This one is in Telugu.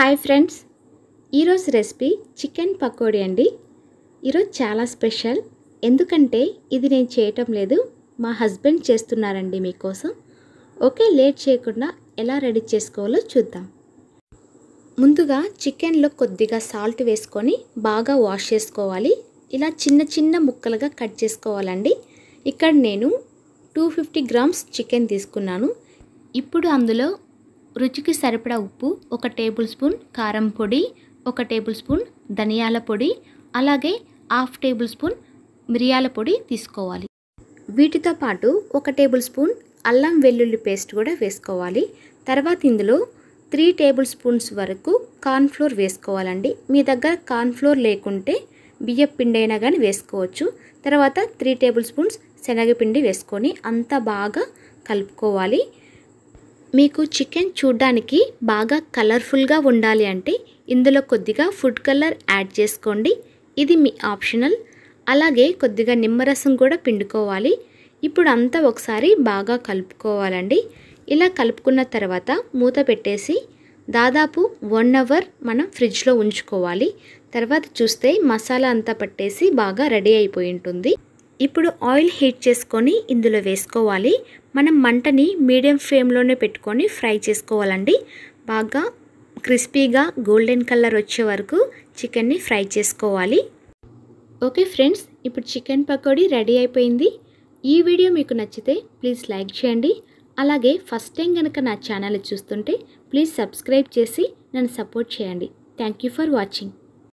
హాయ్ ఫ్రెండ్స్ ఈరోజు రెసిపీ చికెన్ పకోడీ అండి ఈరోజు చాలా స్పెషల్ ఎందుకంటే ఇది నేను చేయటం లేదు మా హస్బెండ్ చేస్తున్నారండి మీకోసం ఓకే లేట్ చేయకుండా ఎలా రెడీ చేసుకోవాలో చూద్దాం ముందుగా చికెన్లో కొద్దిగా సాల్ట్ వేసుకొని బాగా వాష్ చేసుకోవాలి ఇలా చిన్న చిన్న ముక్కలుగా కట్ చేసుకోవాలండి ఇక్కడ నేను టూ ఫిఫ్టీ గ్రామ్స్ చికెన్ తీసుకున్నాను ఇప్పుడు అందులో రుచికి సరిపడా ఉప్పు ఒక టేబుల్ స్పూన్ కారం పొడి ఒక టేబుల్ స్పూన్ ధనియాల పొడి అలాగే హాఫ్ టేబుల్ స్పూన్ మిరియాల పొడి తీసుకోవాలి వీటితో పాటు ఒక టేబుల్ స్పూన్ అల్లం వెల్లుల్లి పేస్ట్ కూడా వేసుకోవాలి తర్వాత ఇందులో త్రీ టేబుల్ స్పూన్స్ వరకు కార్న్ఫ్లోర్ వేసుకోవాలండి మీ దగ్గర కార్న్ఫ్లోర్ లేకుంటే బియ్యపిండైనా పిండి అయినా కానీ వేసుకోవచ్చు తర్వాత త్రీ టేబుల్ స్పూన్స్ శనగపిండి వేసుకొని అంతా బాగా కలుపుకోవాలి మీకు చికెన్ చూడ్డానికి బాగా కలర్ఫుల్గా ఉండాలి అంటే ఇందులో కొద్దిగా ఫుడ్ కలర్ యాడ్ చేసుకోండి ఇది మీ ఆప్షనల్ అలాగే కొద్దిగా నిమ్మరసం కూడా పిండుకోవాలి ఇప్పుడు అంతా ఒకసారి బాగా కలుపుకోవాలండి ఇలా కలుపుకున్న తర్వాత మూత పెట్టేసి దాదాపు వన్ అవర్ మనం ఫ్రిడ్జ్లో ఉంచుకోవాలి తర్వాత చూస్తే మసాలా అంతా పట్టేసి బాగా రెడీ అయిపోయి ఉంటుంది ఇప్పుడు ఆయిల్ హీట్ చేసుకొని ఇందులో వేసుకోవాలి మనం మంటని మీడియం ఫ్లేమ్లోనే పెట్టుకొని ఫ్రై చేసుకోవాలండి బాగా క్రిస్పీగా గోల్డెన్ కలర్ వచ్చే వరకు చికెన్ని ఫ్రై చేసుకోవాలి ఓకే ఫ్రెండ్స్ ఇప్పుడు చికెన్ పకోడీ రెడీ అయిపోయింది ఈ వీడియో మీకు నచ్చితే ప్లీజ్ లైక్ చేయండి అలాగే ఫస్ట్ టైం కనుక నా ఛానల్ చూస్తుంటే ప్లీజ్ సబ్స్క్రైబ్ చేసి నన్ను సపోర్ట్ చేయండి థ్యాంక్ ఫర్ వాచింగ్